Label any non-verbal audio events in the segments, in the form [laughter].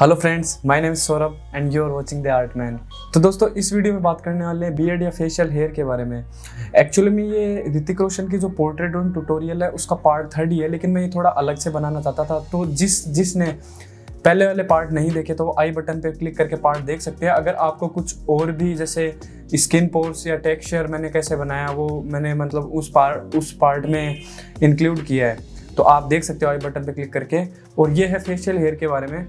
hello friends my name is Saurabh and you are watching the art man तो दोस्तों इस video में बात करने वाले हैं बीएड या फेशियल हेयर के बारे में एक्चुअली में ये ऋतिक रोशन की जो पोर्ट्रेट ड्रॉइंग ट्यूटोरियल है उसका पार्ट थर्ड ही है लेकिन मैं ये थोड़ा अलग से बनाना चाहता था तो जिस जिसने पहले वाले पार्ट नहीं देखे तो आई बटन पर क्लिक करके पार्ट देख सकते हैं अगर आपको कुछ और भी जैसे स्किन पोर्स या टेक्सचर मैंने कैसे बनाया वो मैंने मतलब उस पार्ट उस पार्ट में इंक्लूड किया है तो आप देख सकते हो आई बटन पर क्लिक करके और ये है फेशियल हेयर के बारे में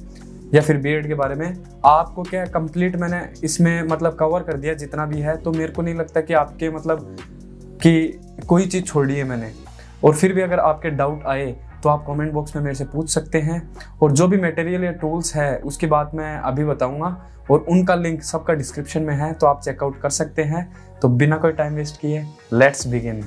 या फिर बी के बारे में आपको क्या कंप्लीट मैंने इसमें मतलब कवर कर दिया जितना भी है तो मेरे को नहीं लगता कि आपके मतलब कि कोई चीज़ छोड़ी है मैंने और फिर भी अगर आपके डाउट आए तो आप कमेंट बॉक्स में मेरे से पूछ सकते हैं और जो भी मटेरियल या टूल्स है उसकी बात मैं अभी बताऊंगा और उनका लिंक सबका डिस्क्रिप्शन में है तो आप चेकआउट कर सकते हैं तो बिना कोई टाइम वेस्ट किए लेट्स बिगिन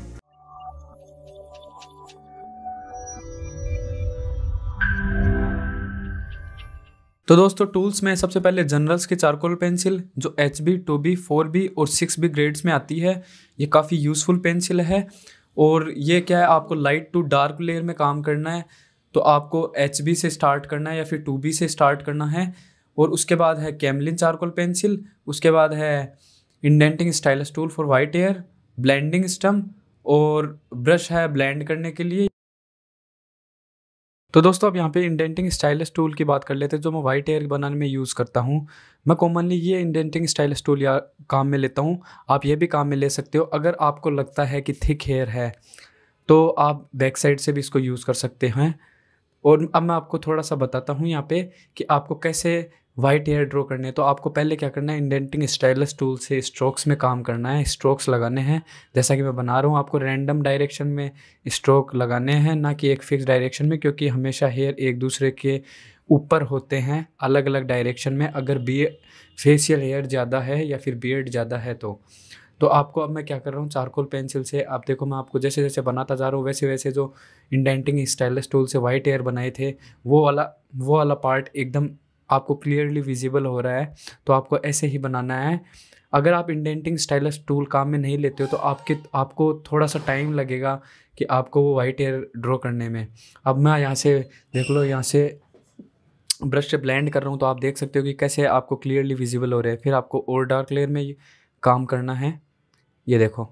तो दोस्तों टूल्स में सबसे पहले जनरल्स की चारकोल पेंसिल जो H B two B four B और सिक्स बी ग्रेड्स में आती है ये काफ़ी यूज़फुल पेंसिल है और ये क्या है आपको लाइट टू डार्क लेयर में काम करना है तो आपको एच बी से स्टार्ट करना है या फिर टू बी से स्टार्ट करना है और उसके बाद है कैमलिन चारकोल पेंसिल उसके बाद है indenting stylus tool for white hair blending stump और ब्रश है ब्लेंड करने के लिए तो दोस्तों अब यहाँ पे इंडेंटिंग स्टाइलस टूल की बात कर लेते हैं जो मैं वाइट एयर बनाने में यूज़ करता हूँ मैं कॉमनली ये इंडेंटिंग स्टाइलस टूल या काम में लेता हूँ आप ये भी काम में ले सकते हो अगर आपको लगता है कि थिक हेयर है तो आप बैक साइड से भी इसको यूज़ कर सकते हैं और अब मैं आपको थोड़ा सा बताता हूँ यहाँ पे कि आपको कैसे वाइट हेयर ड्रॉ करने तो आपको पहले क्या करना है इंडेंटिंग स्टाइलस टूल से स्ट्रोक्स में काम करना है स्ट्रोक्स लगाने हैं जैसा कि मैं बना रहा हूँ आपको रैंडम डायरेक्शन में स्ट्रोक लगाने हैं ना कि एक फिक्स डायरेक्शन में क्योंकि हमेशा हेयर एक दूसरे के ऊपर होते हैं अलग अलग डायरेक्शन में अगर बी फेशियल हेयर ज़्यादा है या फिर बियड ज़्यादा है तो तो आपको अब मैं क्या कर रहा हूँ चारकोल पेंसिल से आप देखो मैं आपको जैसे जैसे बनाता जा रहा हूँ वैसे वैसे जो इंडेंटिंग स्टाइलस टूल से वाइट एयर बनाए थे वो वाला वो वाला पार्ट एकदम आपको क्लियरली विजिबल हो रहा है तो आपको ऐसे ही बनाना है अगर आप इंडेंटिंग स्टाइलस टूल काम में नहीं लेते हो तो आपके आपको थोड़ा सा टाइम लगेगा कि आपको वो वाइट हेयर ड्रॉ करने में अब मैं यहाँ से देख लो यहाँ से ब्रश से ब्लेंड कर रहा हूँ तो आप देख सकते हो कि कैसे आपको क्लियरली विजिबल हो रहे हैं फिर आपको और डार्क लेयर में काम करना है ये देखो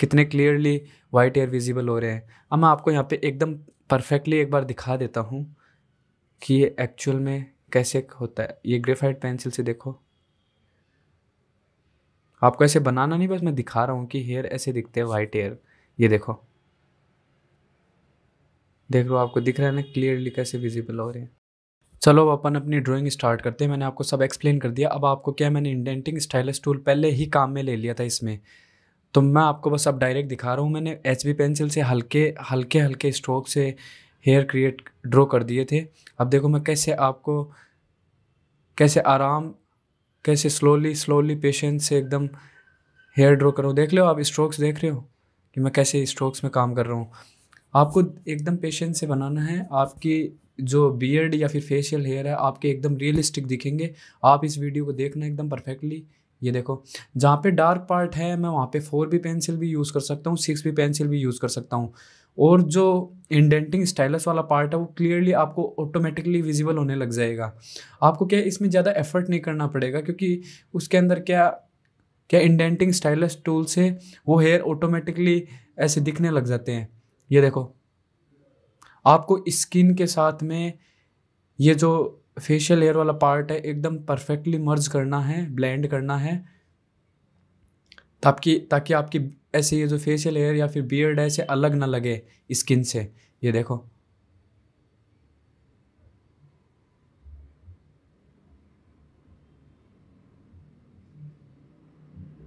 कितने क्लियरली वाइट हेयर विजिबल हो रहे हैं अब मैं आपको यहाँ पे एकदम परफेक्टली एक बार दिखा देता हूँ कि ये एक्चुअल में कैसे होता है ये ग्रेफाइट पेंसिल से देखो आपको ऐसे बनाना नहीं बस मैं दिखा रहा हूँ कि हेयर ऐसे दिखते हैं वाइट हेयर ये देखो देख लो आपको दिख रहा है ना क्लियरली कैसे विजिबल हो रहे हैं चलो अब अपन अपनी ड्राइंग स्टार्ट करते हैं मैंने आपको सब एक्सप्लेन कर दिया अब आपको क्या मैंने इंडेंटिंग स्टाइलस टूल पहले ही काम में ले लिया था इसमें तो मैं आपको बस अब डायरेक्ट दिखा रहा हूँ मैंने एच पेंसिल से हल्के हल्के हल्के स्ट्रोक से हेयर क्रिएट ड्रॉ कर दिए थे अब देखो मैं कैसे आपको कैसे आराम कैसे स्लोली स्लोली पेशेंस से एकदम हेयर ड्रॉ करूँ देख लो आप स्ट्रोक्स देख रहे हो कि मैं कैसे स्ट्रोक्स में काम कर रहा हूँ आपको एकदम पेशेंस से बनाना है आपकी जो बियर्ड या फिर फेशियल हेयर है आपके एकदम रियलिस्टिक दिखेंगे आप इस वीडियो को देखना एकदम परफेक्टली ये देखो जहाँ पे डार्क पार्ट है मैं वहाँ पे फोर भी पेंसिल भी यूज़ कर सकता हूँ सिक्स भी पेंसिल भी यूज़ कर सकता हूँ और जो इंडेंटिंग स्टाइलस वाला पार्ट है वो क्लियरली आपको ऑटोमेटिकली विजिबल होने लग जाएगा आपको क्या इसमें ज़्यादा एफर्ट नहीं करना पड़ेगा क्योंकि उसके अंदर क्या क्या इंडेंटिंग स्टाइलस टूल से वो हेयर ऑटोमेटिकली ऐसे दिखने लग जाते हैं ये देखो आपको स्किन के साथ में ये जो फेशियल हेयर वाला पार्ट है एकदम परफेक्टली मर्ज करना है ब्लेंड करना है ताकि ताकि आपकी ऐसे ये जो फेशियल हेयर या फिर बियर्ड है ऐसे अलग ना लगे स्किन से ये देखो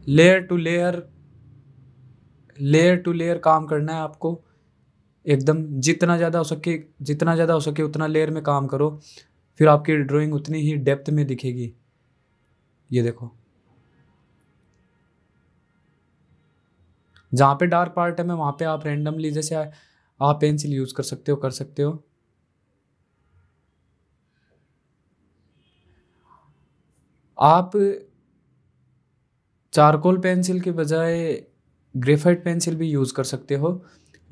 layer to layer layer to layer काम करना है आपको एकदम जितना ज़्यादा हो सके जितना ज़्यादा हो सके उतना लेयर में काम करो फिर आपकी ड्राइंग उतनी ही डेप्थ में दिखेगी ये देखो जहाँ पे डार्क पार्ट है मैं वहाँ पे आप रेंडमली जैसे आप पेंसिल यूज़ कर सकते हो कर सकते हो आप चारकोल पेंसिल के बजाय ग्रेफाइट पेंसिल भी यूज़ कर सकते हो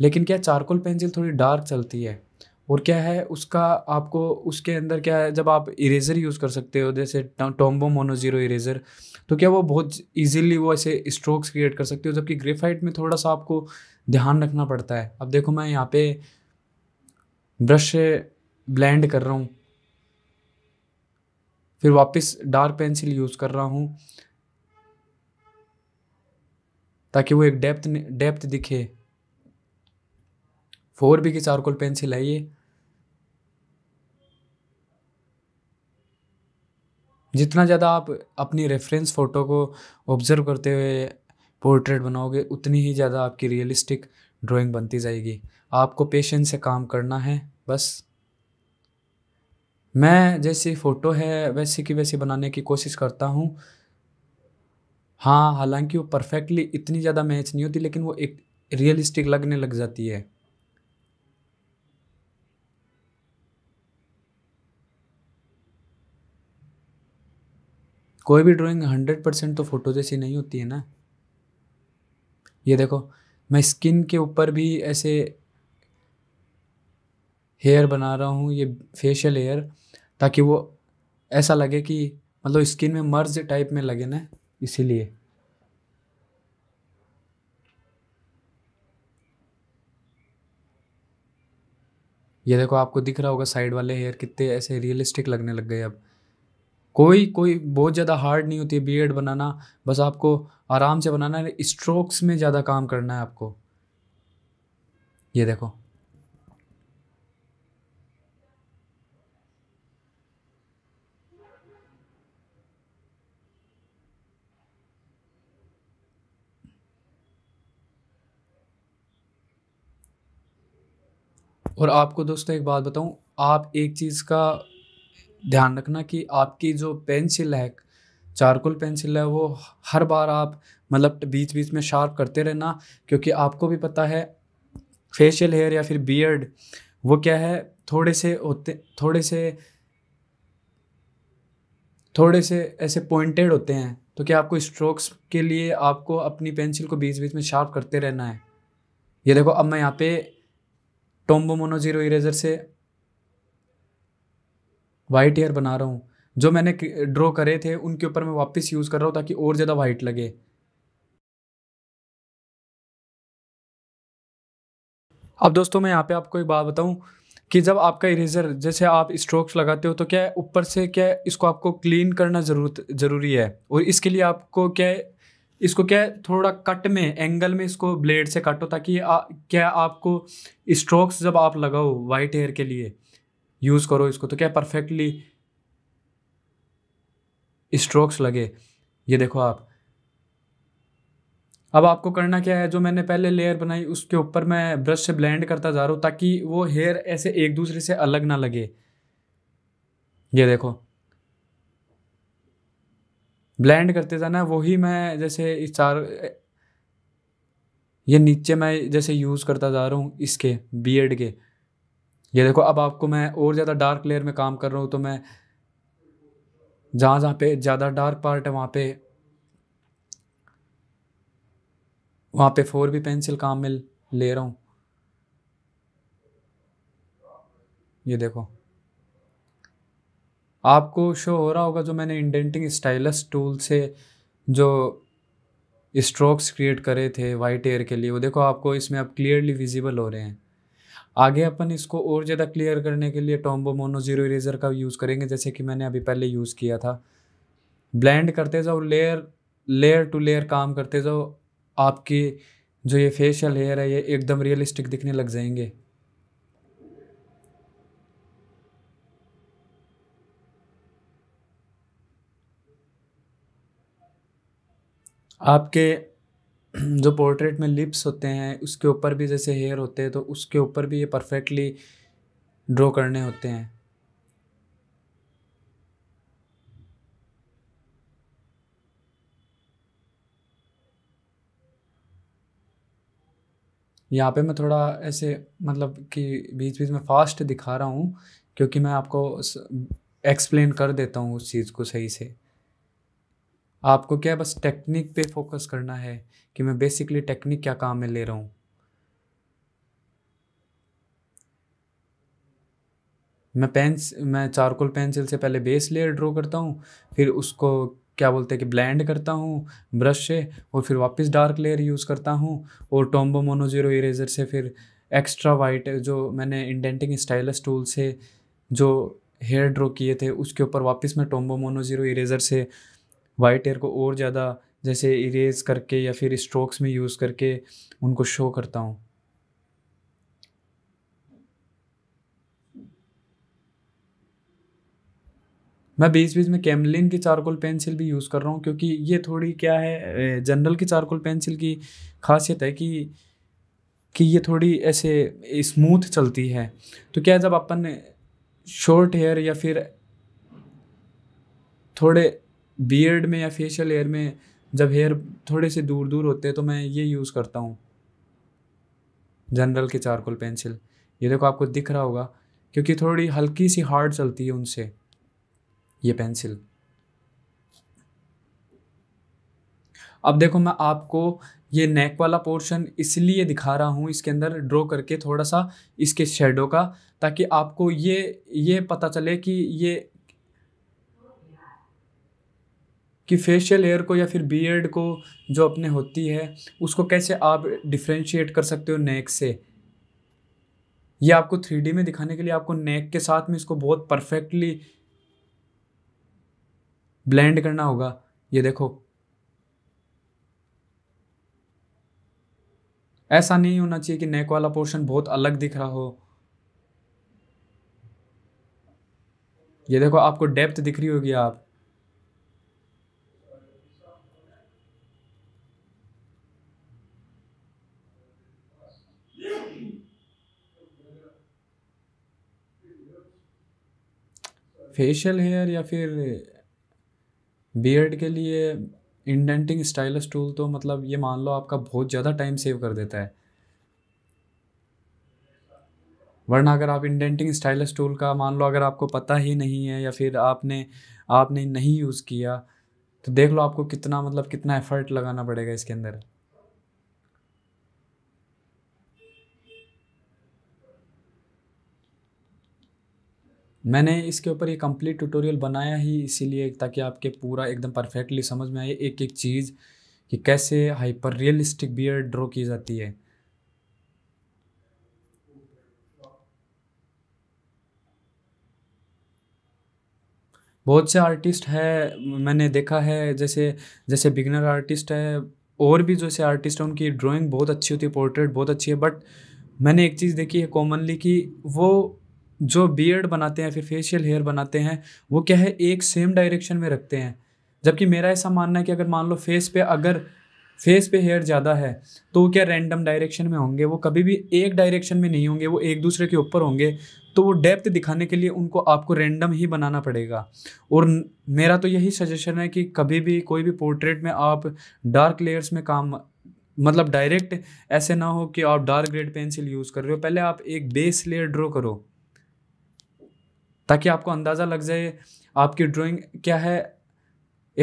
लेकिन क्या चारकोल पेंसिल थोड़ी डार्क चलती है और क्या है उसका आपको उसके अंदर क्या है जब आप इरेजर यूज़ कर सकते हो जैसे टोम्बो मोनोजीरो इरेजर तो क्या वो बहुत ईजिली वो ऐसे स्ट्रोक्स क्रिएट कर सकते हो जबकि ग्रेफाइट में थोड़ा सा आपको ध्यान रखना पड़ता है अब देखो मैं यहाँ पे ब्रश ब्लेंड कर रहा हूँ फिर वापस डार्क पेंसिल यूज़ कर रहा हूँ ताकि वो एक डेप्थ डेप्थ दिखे फोर बी की चारकोल पेंसिल है ये जितना ज़्यादा आप अपनी रेफरेंस फ़ोटो को ऑब्ज़र्व करते हुए पोर्ट्रेट बनाओगे उतनी ही ज़्यादा आपकी रियलिस्टिक ड्राइंग बनती जाएगी आपको पेशेंस से काम करना है बस मैं जैसी फ़ोटो है वैसे की वैसी बनाने की कोशिश करता हूँ हाँ हालांकि वो परफेक्टली इतनी ज़्यादा मैच नहीं होती लेकिन वो एक रियलिस्टिक लगने लग जाती है कोई भी ड्राइंग हंड्रेड परसेंट तो फ़ोटो जैसी नहीं होती है ना ये देखो मैं स्किन के ऊपर भी ऐसे हेयर बना रहा हूँ ये फेशियल हेयर ताकि वो ऐसा लगे कि मतलब स्किन में मर्ज टाइप में लगे ना इसीलिए ये देखो आपको दिख रहा होगा साइड वाले हेयर कितने ऐसे रियलिस्टिक लगने लग गए अब कोई कोई बहुत ज़्यादा हार्ड नहीं होती है बी बनाना बस आपको आराम से बनाना है स्ट्रोक्स में ज़्यादा काम करना है आपको ये देखो और आपको दोस्तों एक बात बताऊं आप एक चीज़ का ध्यान रखना कि आपकी जो पेंसिल है चारकोल पेंसिल है वो हर बार आप मतलब बीच बीच में शार्प करते रहना क्योंकि आपको भी पता है फेशियल हेयर या फिर बियर्ड वो क्या है थोड़े से होते थोड़े से थोड़े से ऐसे पॉइंटेड होते हैं तो क्या आपको स्ट्रोक्स के लिए आपको अपनी पेंसिल को बीच बीच में शार्प करते रहना है ये देखो अब मैं यहाँ पे टोम्बो मोनो जीरो इरेजर से वाइट एयर बना रहा हूँ जो मैंने ड्रॉ करे थे उनके ऊपर मैं वापस यूज़ कर रहा हूँ ताकि और ज़्यादा वाइट लगे अब दोस्तों मैं यहाँ पे आपको एक बात बताऊँ कि जब आपका इरेजर जैसे आप स्ट्रोक्स लगाते हो तो क्या है ऊपर से क्या है इसको आपको क्लीन करना जरूरत ज़रूरी है और इसके लिए आपको क्या है इसको क्या है थोड़ा कट में एंगल में इसको ब्लेड से काटो ताकि आ, क्या आपको स्ट्रोक्स जब आप लगाओ वाइट हेयर के लिए यूज़ करो इसको तो क्या परफेक्टली स्ट्रोक्स लगे ये देखो आप अब आपको करना क्या है जो मैंने पहले लेयर बनाई उसके ऊपर मैं ब्रश से ब्लेंड करता जा रहा हूँ ताकि वो हेयर ऐसे एक दूसरे से अलग ना लगे ये देखो ब्लेंड करते जाना वही मैं जैसे इस चार ये नीचे मैं जैसे यूज़ करता जा रहा हूँ इसके बियर्ड के ये देखो अब आपको मैं और ज़्यादा डार्क लेयर में काम कर रहा हूँ तो मैं जहाँ जहाँ पे ज़्यादा डार्क पार्ट है वहाँ पे वहाँ पे फोर भी पेंसिल काम में ले रहा हूँ ये देखो आपको शो हो रहा होगा जो मैंने इंडेंटिंग स्टाइलस टूल से जो स्ट्रोक्स क्रिएट करे थे वाइट एयर के लिए वो देखो आपको इसमें अब क्लियरली विजिबल हो रहे हैं आगे अपन इसको और ज़्यादा क्लियर करने के लिए टोम्बो मोनो जीरो इरेजर का यूज़ करेंगे जैसे कि मैंने अभी पहले यूज़ किया था ब्लेंड करते जाओ लेयर लेयर टू लेयर काम करते जाओ आपकी जो ये फेशियल हेयर है ये एकदम रियलिस्टिक दिखने लग जाएंगे आपके [clears throat] जो पोर्ट्रेट में लिप्स होते हैं उसके ऊपर भी जैसे हेयर होते हैं तो उसके ऊपर भी ये परफेक्टली ड्रॉ करने होते हैं यहाँ पे मैं थोड़ा ऐसे मतलब कि बीच बीच में फास्ट दिखा रहा हूँ क्योंकि मैं आपको एक्सप्लेन कर देता हूँ उस चीज़ को सही से आपको क्या बस टेक्निक पे फोकस करना है कि मैं बेसिकली टेक्निक क्या काम में ले रहा हूँ मैं पेंस मैं चारकोल पेंसिल से पहले बेस लेयर ड्रॉ करता हूँ फिर उसको क्या बोलते हैं कि ब्लेंड करता हूँ ब्रश से और फिर वापस डार्क लेयर यूज़ करता हूँ और टोम्बो मोनोजीरो इरेजर से फिर एक्स्ट्रा वाइट जो मैंने इंडेंटिंग स्टाइलस टूल से जो हेयर ड्रॉ किए थे उसके ऊपर वापस मैं टोम्बो मोनोजीरो जीरो इरेजर से वाइट एयर को और ज़्यादा जैसे इरेज करके या फिर स्ट्रोक्स में यूज़ करके उनको शो करता हूँ मैं बीच बीच में कैमलिन की चारकोल पेंसिल भी यूज़ कर रहा हूँ क्योंकि ये थोड़ी क्या है जनरल की चारकोल पेंसिल की खासियत है कि कि ये थोड़ी ऐसे स्मूथ चलती है तो क्या जब अपन शॉर्ट हेयर या फिर थोड़े बियर्ड में या फेशियल हेयर में जब हेयर थोड़े से दूर दूर होते हैं तो मैं ये यूज़ करता हूँ जनरल के चारकोल पेंसिल ये देखो आपको दिख रहा होगा क्योंकि थोड़ी हल्की सी हार्ड चलती है उनसे ये पेंसिल अब देखो मैं आपको ये नेक वाला पोर्शन इसलिए दिखा रहा हूँ इसके अंदर ड्रॉ करके थोड़ा सा इसके शेडो का ताकि आपको ये ये पता चले कि ये कि फेशियल हेयर को या फिर बियर्ड को जो अपने होती है उसको कैसे आप डिफ्रेंशिएट कर सकते हो नेक से ये आपको थ्री में दिखाने के लिए आपको नेक के साथ में इसको बहुत परफेक्टली ब्लेंड करना होगा ये देखो ऐसा नहीं होना चाहिए कि नेक वाला पोर्शन बहुत अलग दिख रहा हो ये देखो आपको डेप्थ दिख रही होगी आप फेशियल हेयर या फिर बियर्ड के लिए इंडेंटिंग स्टाइलस टूल तो मतलब ये मान लो आपका बहुत ज़्यादा टाइम सेव कर देता है वरना अगर आप इंडेंटिंग स्टाइलस टूल का मान लो अगर आपको पता ही नहीं है या फिर आपने आपने नहीं यूज़ किया तो देख लो आपको कितना मतलब कितना एफर्ट लगाना पड़ेगा इसके अंदर मैंने इसके ऊपर ये कंप्लीट ट्यूटोरियल बनाया ही इसीलिए ताकि आपके पूरा एकदम परफेक्टली समझ में आए एक एक चीज़ कि कैसे हाइपर रियलिस्टिक बियर ड्रॉ की जाती है बहुत से आर्टिस्ट है मैंने देखा है जैसे जैसे बिगनर आर्टिस्ट है और भी जैसे आर्टिस्ट हैं उनकी ड्राइंग बहुत अच्छी होती है पोर्ट्रेट बहुत अच्छी है बट मैंने एक चीज़ देखी है कॉमनली कि वो जो बियर्ड बनाते हैं फिर फेशियल हेयर बनाते हैं वो क्या है एक सेम डायरेक्शन में रखते हैं जबकि मेरा ऐसा मानना है कि अगर मान लो फेस पे अगर फेस पे हेयर ज़्यादा है तो वो क्या रैंडम डायरेक्शन में होंगे वो कभी भी एक डायरेक्शन में नहीं होंगे वो एक दूसरे के ऊपर होंगे तो वो डेप्थ दिखाने के लिए उनको आपको रैंडम ही बनाना पड़ेगा और मेरा तो यही सजेशन है कि कभी भी कोई भी पोर्ट्रेट में आप डार्क लेयर्स में काम मतलब डायरेक्ट ऐसे ना हो कि आप डार्क ग्रेड पेंसिल यूज़ कर रहे हो पहले आप एक बेस लेयर ड्रॉ करो ताकि आपको अंदाज़ा लग जाए आपकी ड्राइंग क्या है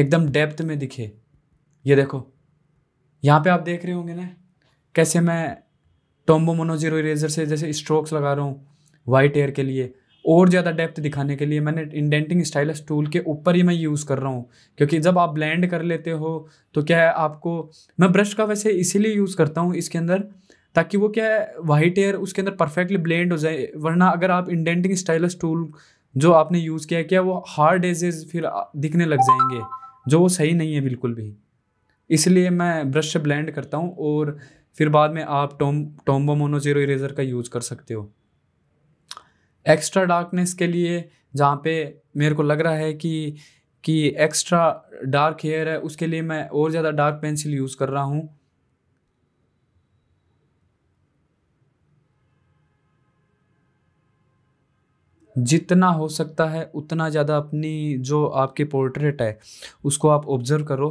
एकदम डेप्थ में दिखे ये देखो यहाँ पे आप देख रहे होंगे ना कैसे मैं टोम्बो मोनोजीरो इरेजर से जैसे स्ट्रोक्स लगा रहा हूँ वाइट एयर के लिए और ज़्यादा डेप्थ दिखाने के लिए मैंने इंडेंटिंग स्टाइलस टूल के ऊपर ही मैं यूज़ कर रहा हूँ क्योंकि जब आप ब्लेंड कर लेते हो तो क्या है आपको मैं ब्रश का वैसे इसीलिए यूज़ करता हूँ इसके अंदर ताकि वो क्या है वाइट एयर उसके अंदर परफेक्टली ब्लेंड हो जाए वरना अगर आप इंडेंटिंग स्टाइलस टूल जो आपने यूज़ किया क्या वो हार्ड डेजेज फिर दिखने लग जाएंगे जो वो सही नहीं है बिल्कुल भी इसलिए मैं ब्रश से ब्लेंड करता हूँ और फिर बाद में आप टोम टोम्बो जीरो इरेजर का यूज़ कर सकते हो एक्स्ट्रा डार्कनेस के लिए जहाँ पे मेरे को लग रहा है कि कि एक्स्ट्रा डार्क हेयर है उसके लिए मैं और ज़्यादा डार्क पेंसिल यूज़ कर रहा हूँ जितना हो सकता है उतना ज़्यादा अपनी जो आपके पोर्ट्रेट है उसको आप ऑब्जर्व करो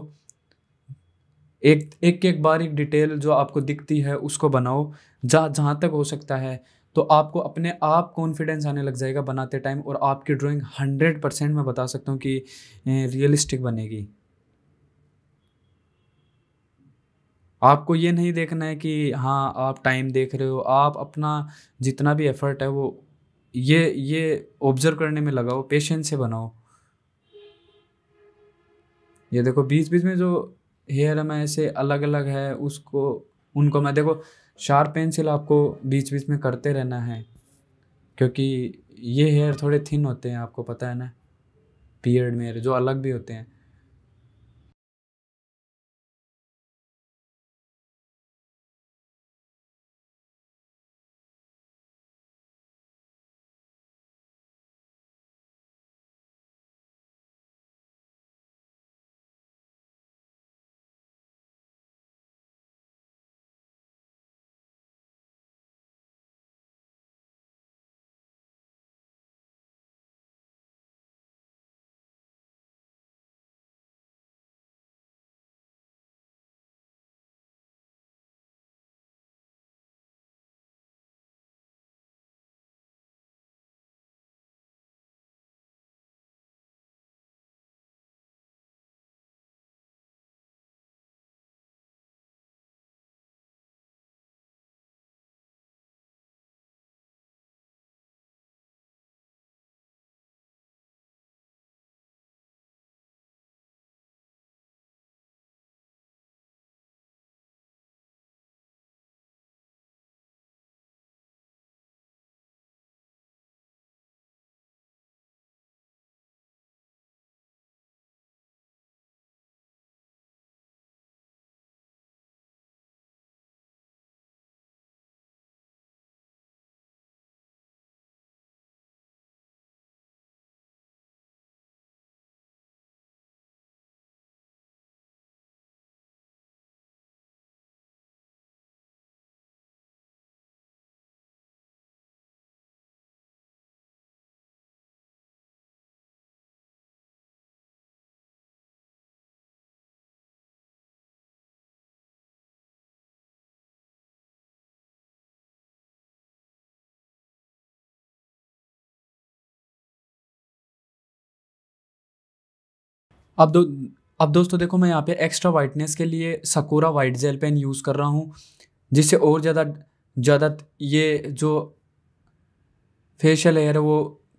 एक एक एक बार एक डिटेल जो आपको दिखती है उसको बनाओ जहाँ जहाँ तक हो सकता है तो आपको अपने आप कॉन्फिडेंस आने लग जाएगा बनाते टाइम और आपकी ड्राइंग हंड्रेड परसेंट मैं बता सकता हूँ कि रियलिस्टिक बनेगी आपको ये नहीं देखना है कि हाँ आप टाइम देख रहे हो आप अपना जितना भी एफर्ट है वो ये ये ऑब्जर्व करने में लगाओ पेशेंस से बनाओ ये देखो बीच बीच में जो हेयर है मैं ऐसे अलग अलग है उसको उनको मैं देखो शार्प पेंसिल आपको बीच बीच में करते रहना है क्योंकि ये हेयर थोड़े थिन होते हैं आपको पता है ना पीरियड में जो अलग भी होते हैं अब दो अब दोस्तों देखो मैं यहाँ पे एक्स्ट्रा वाइटनेस के लिए Sakura white gel pen use कर रहा हूँ जिससे और ज़्यादा ज़्यादा ये जो फेशियल हेयर है वो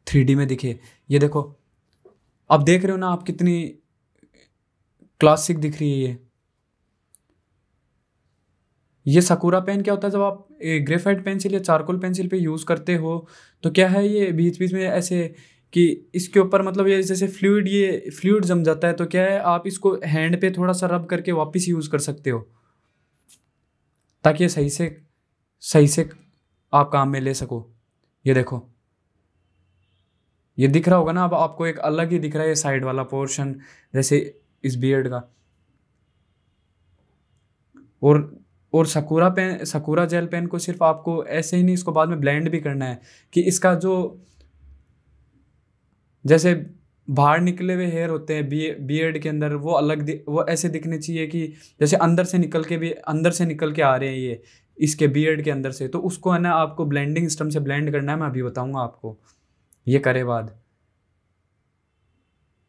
थ्री में दिखे ये देखो अब देख रहे हो ना आप कितनी क्लासिक दिख रही है ये ये सकूरा पेन क्या होता है जब आप ग्रेफाइट पेंसिल या चारकोल पेंसिल पे यूज़ करते हो तो क्या है ये बीच बीच में ऐसे कि इसके ऊपर मतलब ये जैसे फ्लूड ये फ्लूड जम जाता है तो क्या है आप इसको हैंड पे थोड़ा सा रब करके वापस यूज़ कर सकते हो ताकि ये सही से सही से आप काम में ले सको ये देखो ये दिख रहा होगा ना अब आपको एक अलग ही दिख रहा है साइड वाला पोर्शन जैसे इस बियर्ड का और और Sakura pen Sakura gel pen को सिर्फ आपको ऐसे ही नहीं इसको बाद में ब्लेंड भी करना है कि इसका जो जैसे बाहर निकले हुए हेयर होते हैं बी बी एड के अंदर वो अलग वो ऐसे दिखने चाहिए कि जैसे अंदर से निकल के भी अंदर से निकल के आ रहे हैं ये इसके बी एड के अंदर से तो उसको है ना आपको ब्लेंडिंग सिस्टम से ब्लेंड करना है मैं अभी बताऊँगा आपको ये करे बाद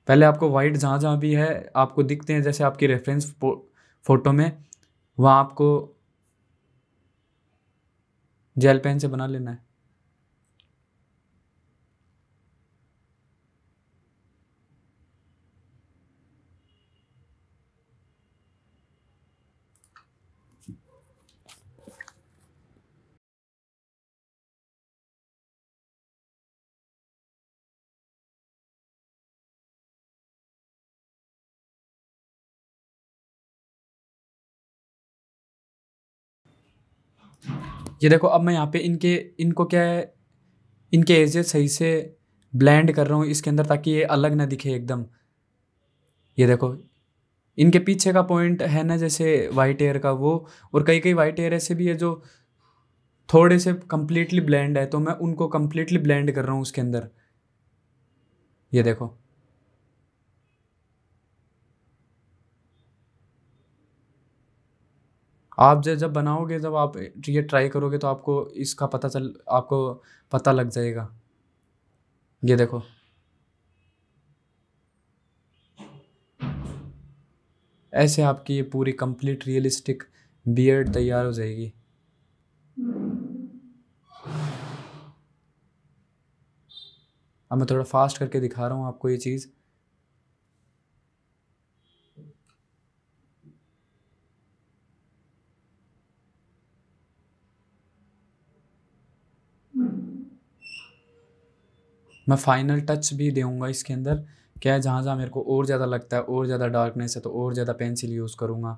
पहले आपको वाइट जहाँ जहाँ भी है आपको दिखते हैं जैसे आपकी रेफरेंस फ़ोटो में वहाँ आपको जेल पेन से बना लेना है ये देखो अब मैं यहाँ पे इनके इनको क्या है इनके एजेस सही से ब्लेंड कर रहा हूँ इसके अंदर ताकि ये अलग ना दिखे एकदम ये देखो इनके पीछे का पॉइंट है ना जैसे वाइट एयर का वो और कई कई वाइट एयर ऐसे भी है जो थोड़े से कम्प्लीटली ब्लेंड है तो मैं उनको कम्प्लीटली ब्लेंड कर रहा हूँ उसके अंदर ये देखो आप जब जब बनाओगे जब आप ये ट्राई करोगे तो आपको इसका पता चल आपको पता लग जाएगा ये देखो ऐसे आपकी ये पूरी कंप्लीट रियलिस्टिक बियर्ड तैयार हो जाएगी अब मैं थोड़ा फास्ट करके दिखा रहा हूँ आपको ये चीज़ मैं फाइनल टच भी दूंगा इसके अंदर क्या है जहाँ जहाँ मेरे को और ज़्यादा लगता है और ज़्यादा डार्कनेस है तो और ज़्यादा पेंसिल यूज़ करूँगा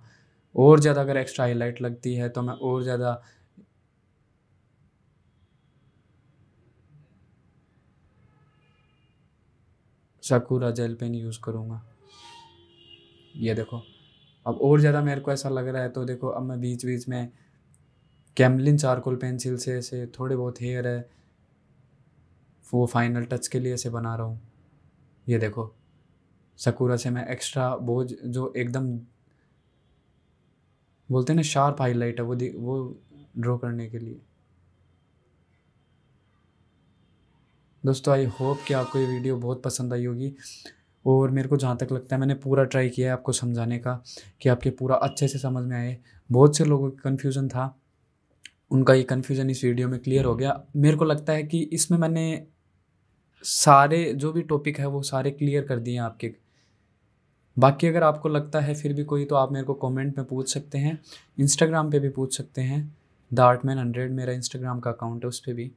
और ज़्यादा अगर एक्स्ट्रा हाईलाइट लगती है तो मैं और ज़्यादा शकूरा जेल पेन यूज़ करूँगा ये देखो अब और ज़्यादा मेरे को ऐसा लग रहा है तो देखो अब मैं बीच बीच में कैमलिन चारकोल पेंसिल से ऐसे थोड़े बहुत हेयर है वो फाइनल टच के लिए ऐसे बना रहा हूँ ये देखो सकूरा से मैं एक्स्ट्रा बोझ जो एकदम बोलते हैं ना शार्प हाईलाइट है वो दी वो ड्रॉ करने के लिए दोस्तों आई होप कि आपको ये वीडियो बहुत पसंद आई होगी और मेरे को जहाँ तक लगता है मैंने पूरा ट्राई किया है आपको समझाने का कि आपके पूरा अच्छे से समझ में आए बहुत से लोगों का कन्फ्यूज़न था उनका ये कन्फ्यूज़न इस वीडियो में क्लियर हो गया मेरे को लगता है कि इसमें मैंने सारे जो भी टॉपिक है वो सारे क्लियर कर दिए आपके बाकी अगर आपको लगता है फिर भी कोई तो आप मेरे को कमेंट में पूछ सकते हैं इंस्टाग्राम पे भी पूछ सकते हैं द आर्ट मैन हंड्रेड मेरा इंस्टाग्राम का अकाउंट है उस पर भी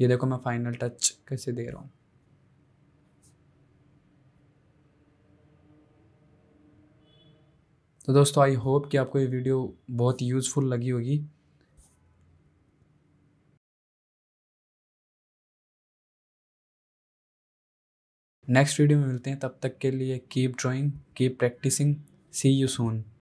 ये देखो मैं फाइनल टच कैसे दे रहा हूँ तो दोस्तों आई होप कि आपको ये वीडियो बहुत यूज़फुल लगी होगी नेक्स्ट वीडियो में मिलते हैं तब तक के लिए keep drawing keep practicing see you soon